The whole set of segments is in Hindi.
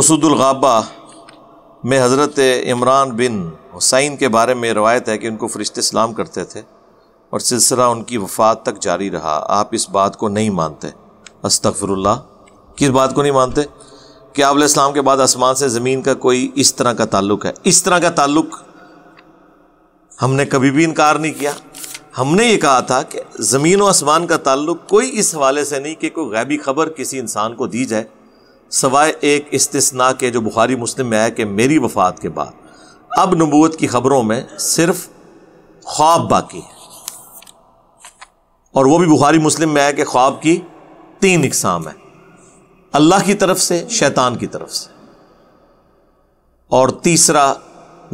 उसदुलगाबा में हज़रत इमरान बिन हुसैन के बारे में रवायत है कि उनको फरिश्ते सलाम करते थे और सिलसिला उनकी वफात तक जारी रहा आप इस बात को नहीं मानते अस्तफ़िरुल्ला किस बात को नहीं मानते कि आप इस्लाम के बाद आसमान से ज़मीन का कोई इस तरह का ताल्लुक है इस तरह का ताल्लुक हमने कभी भी इनकार नहीं किया हमने ये कहा था कि ज़मीन व आसमान का ताल्लुक कोई इस हवाले से नहीं कि कोई गैबी खबर किसी इंसान को दी जाए सवाए एक इस्तना के जो बुखारी मुस्लिम में आया कि मेरी वफात के बाद अब नबूत की खबरों में सिर्फ ख्वाब बाकी है और वो भी बुखारी मुस्लिम में आया कि ख्वाब की तीन इकसाम है अल्लाह की तरफ से शैतान की तरफ से और तीसरा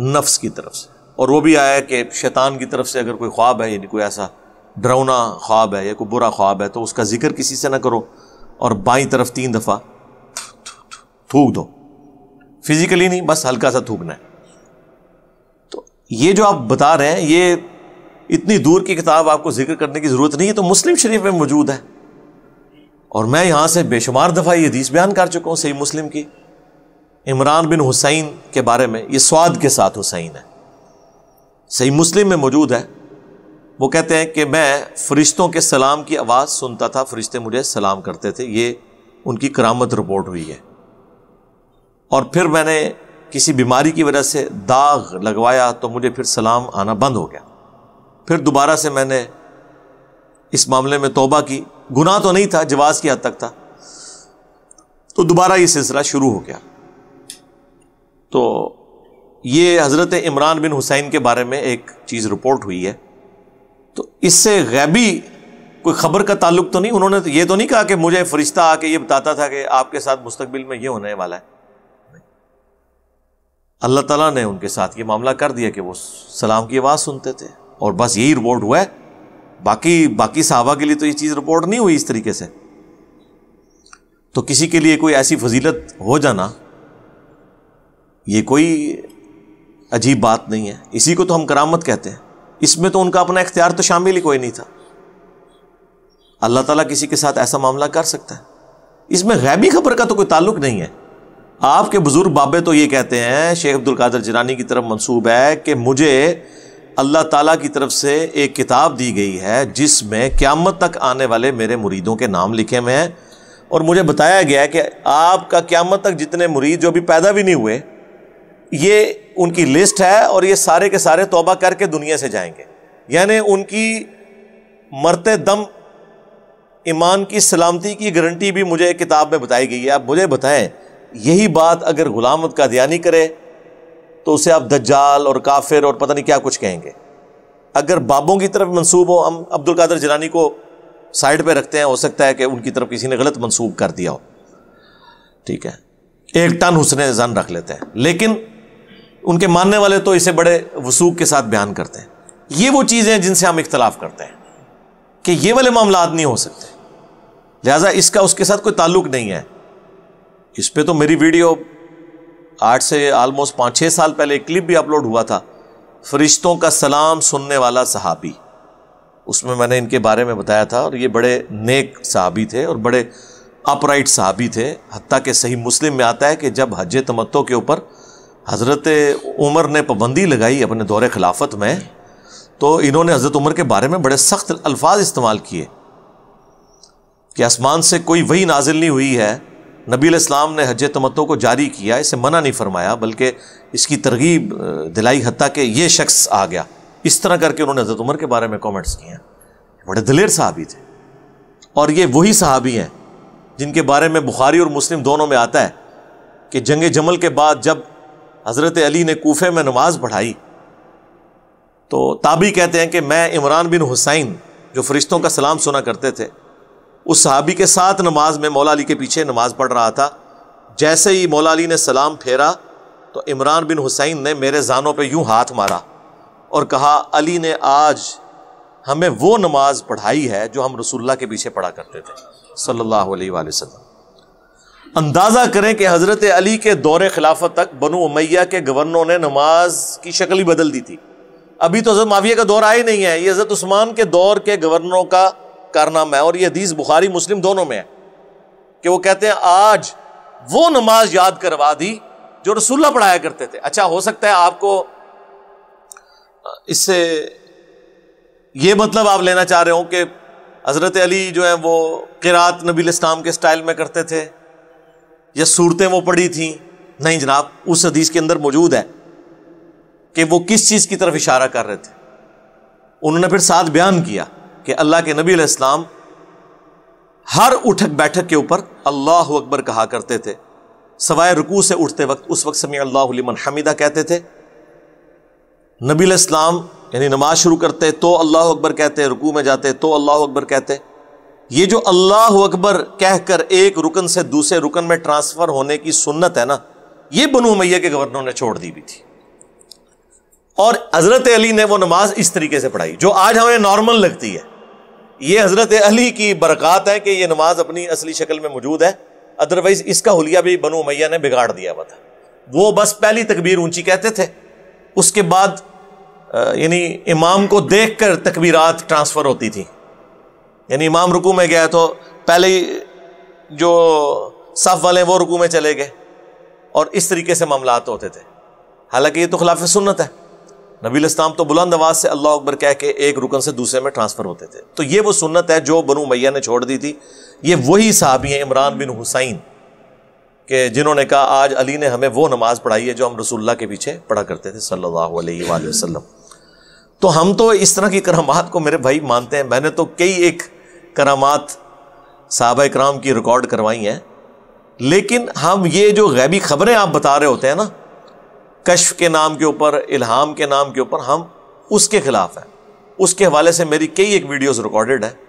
नफ्स की तरफ से और वो भी आया कि शैतान की तरफ से अगर कोई ख्वाब है यानी कोई ऐसा डरावना ख्वाब है या कोई बुरा ख्वाब है तो उसका जिक्र किसी से ना करो और बाई तरफ तीन दफ़ा थूक दो फिजिकली नहीं बस हल्का सा थूकना है तो ये जो आप बता रहे हैं ये इतनी दूर की किताब आपको जिक्र करने की ज़रूरत नहीं है तो मुस्लिम शरीफ में मौजूद है और मैं यहाँ से बेशुमार दफ़ा ये हदीस बयान कर चुका हूँ सही मुस्लिम की इमरान बिन हुसैन के बारे में ये स्वाद के साथ हुसैन है सही मुस्लिम में मौजूद है वो कहते हैं कि मैं फरिश्तों के सलाम की आवाज़ सुनता था फरिश्ते मुझे सलाम करते थे ये उनकी करामत रिपोर्ट हुई है और फिर मैंने किसी बीमारी की वजह से दाग लगवाया तो मुझे फिर सलाम आना बंद हो गया फिर दोबारा से मैंने इस मामले में तोबा की गुनाह तो नहीं था जवाज की हद तक था तो दोबारा ये सिलसिला शुरू हो गया तो ये हज़रत इमरान बिन हुसैन के बारे में एक चीज़ रिपोर्ट हुई है तो इससे गैबी कोई ख़बर का ताल्लुक तो नहीं उन्होंने तो ये तो नहीं कहा कि मुझे फरिश्ता आके ये बताता था कि आपके साथ मुस्तबिल में ये होने वाला है अल्लाह ताला ने उनके साथ ये मामला कर दिया कि वो सलाम की आवाज़ सुनते थे और बस यही रिपोर्ट हुआ है बाकी बाकी साहबा के लिए तो ये चीज़ रिपोर्ट नहीं हुई इस तरीके से तो किसी के लिए कोई ऐसी फजीलत हो जाना ये कोई अजीब बात नहीं है इसी को तो हम करामत कहते हैं इसमें तो उनका अपना इख्तियार तो शामिल ही कोई नहीं था अल्लाह ताला किसी के साथ ऐसा मामला कर सकता है इसमें गैबी खबर का तो कोई ताल्लुक नहीं है आपके बुज़ुर्ग बाबे तो ये कहते हैं शेख अब्दुल कादर जिलानी की तरफ मंसूब है कि मुझे अल्लाह ताला की तरफ से एक किताब दी गई है जिसमें क़्यामत तक आने वाले मेरे मुरीदों के नाम लिखे हुए हैं और मुझे बताया गया है कि आपका क़्यामत तक जितने मुरीद जो अभी पैदा भी नहीं हुए ये उनकी लिस्ट है और ये सारे के सारे तोबा करके दुनिया से जाएंगे यानी उनकी मरते दम ईमान की सलामती की गारंटी भी मुझे किताब में बताई गई है आप मुझे बताएं यही बात अगर गुलाम का दयानी करे तो उसे आप दज्जाल और काफिर और पता नहीं क्या कुछ कहेंगे अगर बाबों की तरफ मंसूब हो हम अब्दुल कादर जलानी को साइड पे रखते हैं हो सकता है कि उनकी तरफ किसी ने गलत मंसूब कर दिया हो ठीक है एक टन हुसने जन रख लेते हैं लेकिन उनके मानने वाले तो इसे बड़े वसूख के साथ बयान करते हैं ये वो चीज़ें हैं जिनसे हम इख्तलाफ करते हैं कि ये वाले मामला नहीं हो सकते लिहाजा इसका उसके साथ कोई ताल्लुक नहीं है इस पर तो मेरी वीडियो आठ से आलमोस्ट पाँच छः साल पहले एक क्लिप भी अपलोड हुआ था फरिश्तों का सलाम सुनने वाला सहाबी उसमें मैंने इनके बारे में बताया था और ये बड़े नेक सहाबी थे और बड़े अपराइट सहाबी थे हती के सही मुस्लिम में आता है कि जब हज तमत्तों के ऊपर हज़रत उमर ने पाबंदी लगाई अपने दौर खिलाफत में तो इन्होंने हज़रत उमर के बारे में बड़े सख्त अल्फाज इस्तेमाल किए कि आसमान से कोई वही नाजिल नहीं हुई है नबी इस्लाम ने हज तमतों को जारी किया इसे मना नहीं फरमाया बल्कि इसकी तरगीब दिलाई हती कि ये शख्स आ गया इस तरह करके उन्होंने हजरत उमर के बारे में कॉमेंट्स किए हैं बड़े दिलेर साहबी थे और ये वही साहबी हैं जिनके बारे में बुखारी और मुस्लिम दोनों में आता है कि जंग जमल के बाद जब हज़रत अली ने कोफे में नमाज पढ़ाई तो ताबी कहते हैं कि मैं इमरान बिन हुसैन जो फरिश्तों का सलाम सुना करते थे उस सहाबी के साथ नमाज में मौला अली के पीछे नमाज पढ़ रहा था जैसे ही मौला अली ने सलाम फेरा तो इमरान बिन हुसैन ने मेरे जानों पे यूं हाथ मारा और कहा अली ने आज हमें वो नमाज पढ़ाई है जो हम रसुल्ला के पीछे पढ़ा करते थे सल्लल्लाहु अलैहि वसल्लम अंदाज़ा करें कि हज़रत अली के दौरे खिलाफत तक बनु उमैया के गवर्नरों ने नमाज की शक्ल ही बदल दी थी अभी तो हज़रत माविया का दौर आया ही नहीं है ये हज़रत उस्मान के दौर के गवर्नरों का कारनामा है और यह हदीस बुखारी मुस्लिम दोनों में है कि वो कहते हैं आज वो नमाज याद करवा दी जो रसुल्ला पढ़ाया करते थे अच्छा हो सकता है आपको इससे ये मतलब आप लेना चाह रहे हो कि हज़रत अली जो है वो किरात नबी इस्लाम के स्टाइल में करते थे या सूरतें वो पढ़ी थी नहीं जनाब उस हदीस के अंदर मौजूद है कि वो किस चीज़ की तरफ इशारा कर रहे थे उन्होंने फिर साथ बयान किया कि अल्लाह के नबी इस्लाम हर उठक बैठक के ऊपर अल्लाह अकबर कहा करते थे सवाए रुकू से उठते वक्त उस वक्त समी अल्लाह हमीदा कहते थे नबी इस्लाम यानी नमाज शुरू करते तो अल्लाह अकबर कहते रुकू में जाते तो अल्लाह अकबर कहते ये जो अल्लाह अकबर कहकर एक रुकन से दूसरे रुकन में ट्रांसफ़र होने की सुन्नत है ना ये बनु मैया के गवर्नर ने छोड़ दी भी थी और हज़रत अली ने वो नमाज इस तरीके से पढ़ाई जो आज हमें नॉर्मल लगती है ये हज़रत अली की बरक़ात है कि ये नमाज अपनी असली शक्ल में मौजूद है अदरवाइज़ इसका हुलिया भी बनो मैया ने बिगाड़ दिया हुआ था वो बस पहली तकबीर ऊंची कहते थे उसके बाद यानी इमाम को देख कर तकबीरात ट्रांसफ़र होती थी यानी इमाम रुकू में गया तो पहले ही जो साफ वाले वो रुकू में चले गए और इस तरीके से मामला होते थे हालांकि ये तो खिलाफ सुन्नत है नबी इस्लाम तो बुलंद आवाज़ से अल्लाह अकबर कह के एक रुकन से दूसरे में ट्रांसफ़र होते थे तो ये वो सुन्नत है जो बनू मैया ने छोड़ दी थी ये वही साहबी हैं इमरान बिन हुसैन के जिन्होंने कहा आज अली ने हमें वो नमाज़ पढ़ाई है जो हम रसुल्ला के पीछे पढ़ा करते थे सल्लल्लाहु अलैहि तो हम तो इस तरह की करामात को मेरे भाई मानते हैं मैंने तो कई एक करामात साहब कराम की रिकॉर्ड करवाई हैं लेकिन हम ये जो गैबी खबरें आप बता रहे होते हैं ना कश्फ के नाम के ऊपर इल्हाम के नाम के ऊपर हम उसके खिलाफ हैं उसके हवाले से मेरी कई एक वीडियोस रिकॉर्डेड है